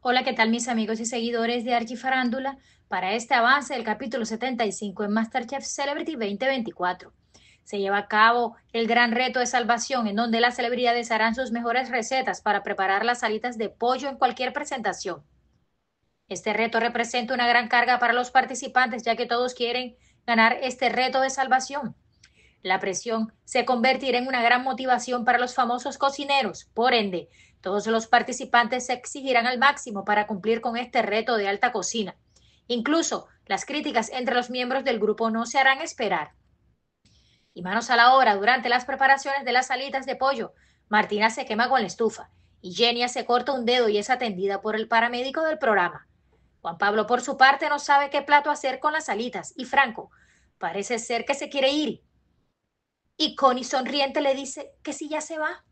Hola, ¿qué tal mis amigos y seguidores de Archifarándula? Para este avance del capítulo 75 en Masterchef Celebrity 2024. Se lleva a cabo el gran reto de salvación en donde las celebridades harán sus mejores recetas para preparar las salitas de pollo en cualquier presentación. Este reto representa una gran carga para los participantes ya que todos quieren ganar este reto de salvación la presión se convertirá en una gran motivación para los famosos cocineros. Por ende, todos los participantes se exigirán al máximo para cumplir con este reto de alta cocina. Incluso las críticas entre los miembros del grupo no se harán esperar. Y manos a la obra durante las preparaciones de las alitas de pollo. Martina se quema con la estufa y Genia se corta un dedo y es atendida por el paramédico del programa. Juan Pablo, por su parte, no sabe qué plato hacer con las alitas y Franco parece ser que se quiere ir y Connie sonriente le dice que si ya se va,